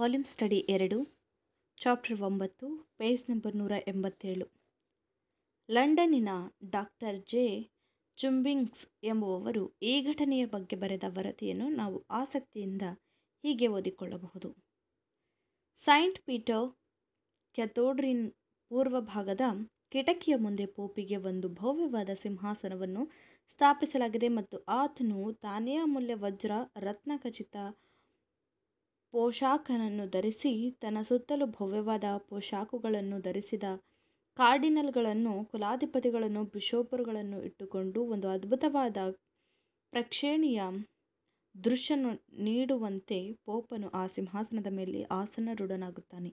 Volume study ಎರಡು chapter ಒಂಬತ್ತು page number ನೂರ ಎಂಬತ್ತೇಳು ಲಂಡನ್ನಿನ ಡಾಕ್ಟರ್ ಜೆ ಚುಂಬಿಂಗ್ಸ್ ಎಂಬುವವರು ಈ ಘಟನೆಯ ಬಗ್ಗೆ ಬರೆದ ವರದಿಯನ್ನು ನಾವು ಆಸಕ್ತಿಯಿಂದ ಹೀಗೆ ಓದಿಕೊಳ್ಳಬಹುದು ಸೈಂಟ್ ಪೀಟರ್ ಕ್ಯಾಥೋಡ್ರಿನ್ ಪೂರ್ವ ಭಾಗದ ಕಿಟಕಿಯ ಮುಂದೆ ಪೋಪಿಗೆ ಒಂದು ಭವ್ಯವಾದ ಸಿಂಹಾಸನವನ್ನು ಸ್ಥಾಪಿಸಲಾಗಿದೆ ಮತ್ತು ಆತನು ತಾನೇ ಅಮೂಲ್ಯ ವಜ್ರ ಖಚಿತ ಪೋಷಾಕನನ್ನು ಧರಿಸಿ ತನ್ನ ಸುತ್ತಲೂ ಭವ್ಯವಾದ ಪೋಷಾಕುಗಳನ್ನು ಧರಿಸಿದ ಕಾರ್ಡಿನಲ್ಗಳನ್ನು ಕುಲಾಧಿಪತಿಗಳನ್ನು ಬಿಷೋಪರುಗಳನ್ನು ಇಟ್ಟುಕೊಂಡು ಒಂದು ಅದ್ಭುತವಾದ ಪ್ರಕ್ಷೇಣಿಯ ದೃಶ್ಯನು ನೀಡುವಂತೆ ಪೋಪನು ಆ ಸಿಂಹಾಸನದ ಮೇಲೆ ಆಸನರುಡನಾಗುತ್ತಾನೆ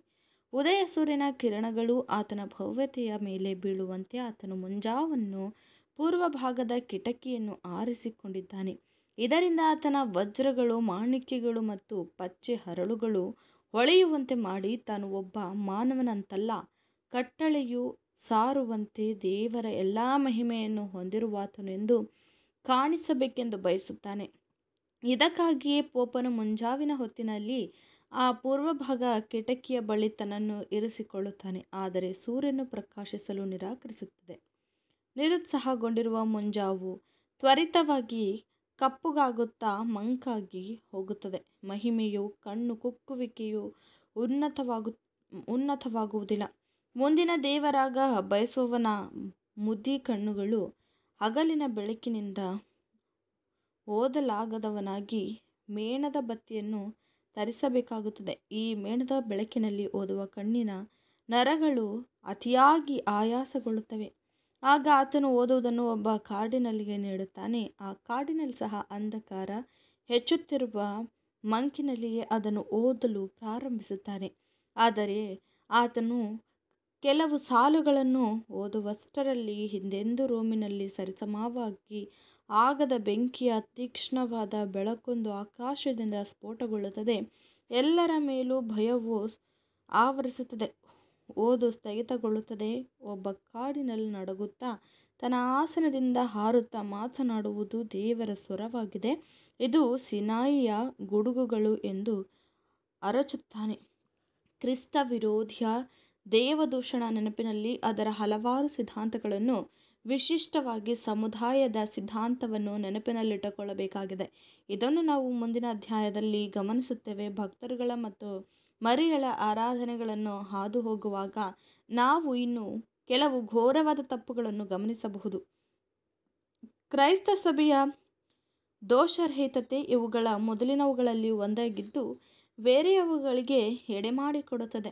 ಉದಯ ಸೂರ್ಯನ ಕಿರಣಗಳು ಆತನ ಭವ್ಯತೆಯ ಮೇಲೆ ಬೀಳುವಂತೆ ಆತನು ಮುಂಜಾವನ್ನು ಪೂರ್ವ ಭಾಗದ ಕಿಟಕಿಯನ್ನು ಆರಿಸಿಕೊಂಡಿದ್ದಾನೆ ಇದರಿಂದ ಆತನ ವಜ್ರಗಳು ಮಾಣಿಕ್ಯಗಳು ಮತ್ತು ಪಚ್ಚೆ ಹರಳುಗಳು ಹೊಳೆಯುವಂತೆ ಮಾಡಿ ತಾನು ಒಬ್ಬ ಮಾನವನಂತಲ್ಲ ಕಟ್ಟಳೆಯು ಸಾರುವಂತೆ ದೇವರ ಎಲ್ಲ ಮಹಿಮೆಯನ್ನು ಹೊಂದಿರುವಾತನೆಂದು ಕಾಣಿಸಬೇಕೆಂದು ಬಯಸುತ್ತಾನೆ ಇದಕ್ಕಾಗಿಯೇ ಪೋಪನು ಮುಂಜಾವಿನ ಹೊತ್ತಿನಲ್ಲಿ ಆ ಪೂರ್ವಭಾಗ ಕಿಟಕಿಯ ಬಳಿ ತನ್ನನ್ನು ಇರಿಸಿಕೊಳ್ಳುತ್ತಾನೆ ಆದರೆ ಸೂರ್ಯನು ಪ್ರಕಾಶಿಸಲು ನಿರಾಕರಿಸುತ್ತದೆ ನಿರುತ್ಸಾಹಗೊಂಡಿರುವ ಮುಂಜಾವು ತ್ವರಿತವಾಗಿ ಕಪ್ಪುಗಾಗುತ್ತಾ ಮಂಕಾಗಿ ಹೋಗುತ್ತದೆ ಮಹಿಮೆಯು ಕಣ್ಣು ಕುಕ್ಕುವಿಕೆಯು ಉನ್ನತವಾಗು ಉನ್ನತವಾಗುವುದಿಲ್ಲ ಮುಂದಿನ ದೇವರಾಗ ಬಯಸುವವನ ಮುದಿ ಕಣ್ಣುಗಳು ಹಗಲಿನ ಬೆಳಕಿನಿಂದ ಓದಲಾಗದವನಾಗಿ ಮೇಣದ ಬತ್ತಿಯನ್ನು ತರಿಸಬೇಕಾಗುತ್ತದೆ ಈ ಮೇಣದ ಬೆಳಕಿನಲ್ಲಿ ಓದುವ ಕಣ್ಣಿನ ನರಗಳು ಅತಿಯಾಗಿ ಆಯಾಸಗೊಳ್ಳುತ್ತವೆ ಆಗ ಆತನು ಓದುವುದನ್ನು ಒಬ್ಬ ಕಾಡಿನಲ್ಲಿಗೆ ನೀಡುತ್ತಾನೆ ಆ ಕಾಡಿನಲ್ಲಿ ಸಹ ಅಂಧಕಾರ ಹೆಚ್ಚುತ್ತಿರುವ ಮಂಕಿನಲ್ಲಿಯೇ ಅದನ್ನು ಓದಲು ಪ್ರಾರಂಭಿಸುತ್ತಾನೆ ಆದರೆ ಆತನು ಕೆಲವು ಸಾಲುಗಳನ್ನು ಓದುವಷ್ಟರಲ್ಲಿ ಹಿಂದೆಂದೂ ರೂಮಿನಲ್ಲಿ ಸರಿಸಮವಾಗಿ ಆಗದ ಬೆಂಕಿಯ ತೀಕ್ಷ್ಣವಾದ ಬೆಳಕೊಂದು ಆಕಾಶದಿಂದ ಸ್ಫೋಟಗೊಳ್ಳುತ್ತದೆ ಎಲ್ಲರ ಮೇಲೂ ಭಯವು ಆವರಿಸುತ್ತದೆ ಓದು ಸ್ಥಗಿತಗೊಳ್ಳುತ್ತದೆ ಒಬ್ಬ ಕಾಡಿನಲ್ಲಿ ನಡುಗುತ್ತಾ ತನ್ನ ಆಸನದಿಂದ ಹಾರುತ್ತಾ ಮಾತನಾಡುವುದು ದೇವರ ಸ್ವರವಾಗಿದೆ ಇದು ಸಿನಾಯಿಯ ಗುಡುಗುಗಳು ಎಂದು ಅರಚುತ್ತಾನೆ ಕ್ರಿಸ್ತ ವಿರೋಧಿಯ ದೇವದೂಷಣ ನೆನಪಿನಲ್ಲಿ ಅದರ ಹಲವಾರು ಸಿದ್ಧಾಂತಗಳನ್ನು ವಿಶಿಷ್ಟವಾಗಿ ಸಮುದಾಯದ ಸಿದ್ಧಾಂತವನ್ನು ನೆನಪಿನಲ್ಲಿಟ್ಟುಕೊಳ್ಳಬೇಕಾಗಿದೆ ಇದನ್ನು ನಾವು ಮುಂದಿನ ಅಧ್ಯಾಯದಲ್ಲಿ ಗಮನಿಸುತ್ತೇವೆ ಭಕ್ತರುಗಳ ಮತ್ತು ಮರಿಗಳ ಆರಾಧನೆಗಳನ್ನು ಹಾದು ಹೋಗುವಾಗ ನಾವು ಇನ್ನು ಕೆಲವು ಘೋರವಾದ ತಪ್ಪುಗಳನ್ನು ಗಮನಿಸಬಹುದು ಕ್ರೈಸ್ತ ಸಭೆಯ ದೋಷರಹಿತತೆ ಇವುಗಳ ಮೊದಲಿನವುಗಳಲ್ಲಿ ಒಂದಾಗಿದ್ದು ಬೇರೆಯವುಗಳಿಗೆ ಎಡೆಮಾಡಿಕೊಡುತ್ತದೆ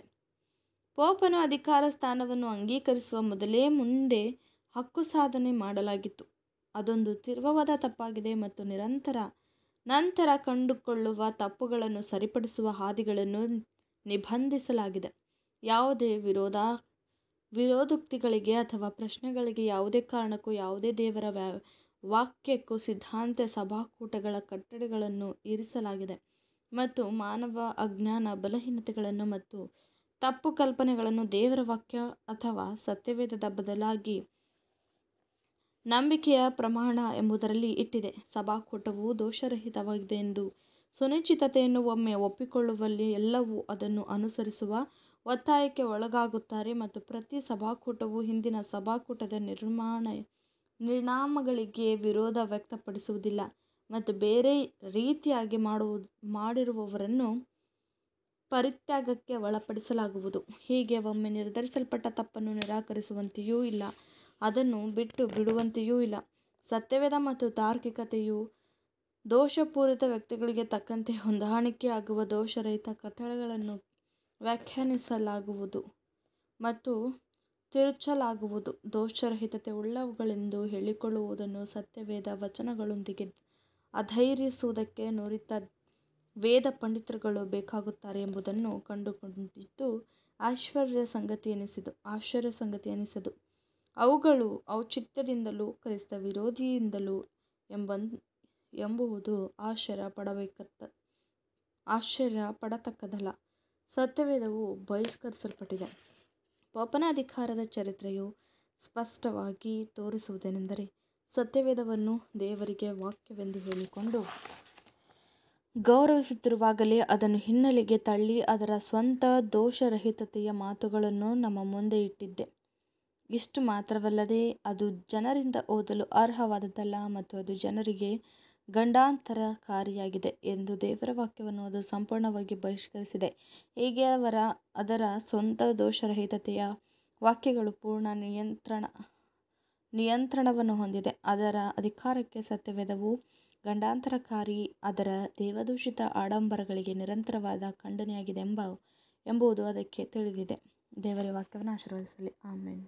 ಪೋಪನು ಅಧಿಕಾರ ಸ್ಥಾನವನ್ನು ಅಂಗೀಕರಿಸುವ ಮೊದಲೇ ಮುಂದೆ ಹಕ್ಕು ಸಾಧನೆ ಮಾಡಲಾಗಿತ್ತು ಅದೊಂದು ತೀವ್ರವಾದ ತಪ್ಪಾಗಿದೆ ಮತ್ತು ನಿರಂತರ ನಂತರ ಕಂಡುಕೊಳ್ಳುವ ತಪ್ಪುಗಳನ್ನು ಸರಿಪಡಿಸುವ ಹಾದಿಗಳನ್ನು ನಿಬಂಧಿಸಲಾಗಿದೆ ಯಾವುದೇ ವಿರೋಧ ವಿರೋಧೋಕ್ತಿಗಳಿಗೆ ಅಥವಾ ಪ್ರಶ್ನೆಗಳಿಗೆ ಯಾವುದೇ ಕಾರಣಕ್ಕೂ ಯಾವುದೇ ದೇವರ ವ್ಯಾ ವಾಕ್ಯಕ್ಕೂ ಸಿದ್ಧಾಂತ ಸಭಾಕೂಟಗಳ ಕಟ್ಟಡಗಳನ್ನು ಇರಿಸಲಾಗಿದೆ ಮತ್ತು ಮಾನವ ಅಜ್ಞಾನ ಬಲಹೀನತೆಗಳನ್ನು ಮತ್ತು ತಪ್ಪು ಕಲ್ಪನೆಗಳನ್ನು ದೇವರ ವಾಕ್ಯ ಅಥವಾ ಸತ್ಯವೇದದ ಬದಲಾಗಿ ನಂಬಿಕೆಯ ಪ್ರಮಾಣ ಎಂಬುದರಲ್ಲಿ ಇಟ್ಟಿದೆ ಸಭಾಕೂಟವು ದೋಷರಹಿತವಾಗಿದೆ ಎಂದು ಸುನಿಶ್ಚಿತತೆಯನ್ನು ಒಮ್ಮೆ ಒಪ್ಪಿಕೊಳ್ಳುವಲ್ಲಿ ಎಲ್ಲವೂ ಅದನ್ನು ಅನುಸರಿಸುವ ಒತ್ತಾಯಕ್ಕೆ ಒಳಗಾಗುತ್ತಾರೆ ಮತ್ತು ಪ್ರತಿ ಸಭಾಕೂಟವು ಹಿಂದಿನ ಸಭಾಕೂಟದ ನಿರ್ಮಾಣ ನಿರ್ಣಾಮಗಳಿಗೆ ವಿರೋಧ ವ್ಯಕ್ತಪಡಿಸುವುದಿಲ್ಲ ಮತ್ತು ಬೇರೆ ರೀತಿಯಾಗಿ ಮಾಡುವ ಮಾಡಿರುವವರನ್ನು ಪರಿತ್ಯಾಗಕ್ಕೆ ಒಳಪಡಿಸಲಾಗುವುದು ಹೀಗೆ ಒಮ್ಮೆ ನಿರ್ಧರಿಸಲ್ಪಟ್ಟ ತಪ್ಪನ್ನು ನಿರಾಕರಿಸುವಂತೆಯೂ ಇಲ್ಲ ಅದನ್ನು ಬಿಟ್ಟು ಬಿಡುವಂತೆಯೂ ಇಲ್ಲ ಸತ್ಯವೇದ ಮತ್ತು ತಾರ್ಕಿಕತೆಯು ದೋಷಪೂರಿತ ವ್ಯಕ್ತಿಗಳಿಗೆ ತಕ್ಕಂತೆ ಹೊಂದಾಣಿಕೆ ಆಗುವ ದೋಷರಹಿತ ಕಟ್ಟಡಗಳನ್ನು ವ್ಯಾಖ್ಯಾನಿಸಲಾಗುವುದು ಮತ್ತು ತಿರುಚಲಾಗುವುದು ದೋಷರಹಿತತೆ ಉಳ್ಳವುಗಳೆಂದು ಹೇಳಿಕೊಳ್ಳುವುದನ್ನು ಸತ್ಯವೇದ ವಚನಗಳೊಂದಿಗೆ ಅಧೈರ್ಯಿಸುವುದಕ್ಕೆ ನುರಿತ ವೇದ ಪಂಡಿತರುಗಳು ಬೇಕಾಗುತ್ತಾರೆ ಎಂಬುದನ್ನು ಕಂಡುಕೊಂಡಿದ್ದು ಸಂಗತಿ ಎನಿಸಿದು ಆಶ್ಚರ್ಯ ಎನಿಸದು ಅವುಗಳು ಔಚಿತ್ಯದಿಂದಲೂ ವಿರೋಧಿಯಿಂದಲೂ ಎಂಬ ಎಂಬುವುದು ಆಶ್ಚರ್ಯ ಪಡಬೇಕತ್ತ ಆಶ್ಚರ್ಯ ಪಡತಕ್ಕದಲ್ಲ ಸತ್ಯವೇದವು ಬಹಿಷ್ಕರಿಸಲ್ಪಟ್ಟಿದೆ ಪೋಪನಾಧಿಕಾರದ ಚರಿತ್ರೆಯು ಸ್ಪಷ್ಟವಾಗಿ ತೋರಿಸುವುದೇನೆಂದರೆ ಸತ್ಯವೇದವನ್ನು ದೇವರಿಗೆ ವಾಕ್ಯವೆಂದು ಹೇಳಿಕೊಂಡು ಗೌರವಿಸುತ್ತಿರುವಾಗಲೇ ಅದನ್ನು ಹಿನ್ನೆಲೆಗೆ ತಳ್ಳಿ ಅದರ ಸ್ವಂತ ದೋಷರಹಿತತೆಯ ಮಾತುಗಳನ್ನು ನಮ್ಮ ಮುಂದೆ ಇಟ್ಟಿದ್ದೆ ಇಷ್ಟು ಮಾತ್ರವಲ್ಲದೆ ಅದು ಜನರಿಂದ ಓದಲು ಅರ್ಹವಾದದ್ದಲ್ಲ ಮತ್ತು ಅದು ಜನರಿಗೆ ಗಂಡಾಂತರಕಾರಿಯಾಗಿದೆ ಎಂದು ದೇವರ ವಾಕ್ಯವನ್ನು ಅದು ಸಂಪೂರ್ಣವಾಗಿ ಬಹಿಷ್ಕರಿಸಿದೆ. ಹೀಗೆ ಅದರ ಸ್ವಂತ ದೋಷರಹಿತತೆಯ ವಾಕ್ಯಗಳು ಪೂರ್ಣ ನಿಯಂತ್ರಣ ನಿಯಂತ್ರಣವನ್ನು ಹೊಂದಿದೆ. ಅದರ ಅಧಿಕಾರಕ್ಕೆ ಸತ್ಯವೇದವು ಗಂಡಾಂತರಕಾರಿ, ಅದರ ದೇವದೂಷಿತ ಆಡಂಬರಗಳಿಗೆ ನಿರಂತರವಾದ ಖಂಡನೆಯಾಗಿದೆ ಎಂಬ ಎಂಬುದು ಅದಕ್ಕೆ ತಿಳಿದಿದೆ. ದೇವರ ವಾಕ್ಯವನ್ನು ಆಶೀರ್ವದಿಸಲಿ. ಆಮೇಲೆ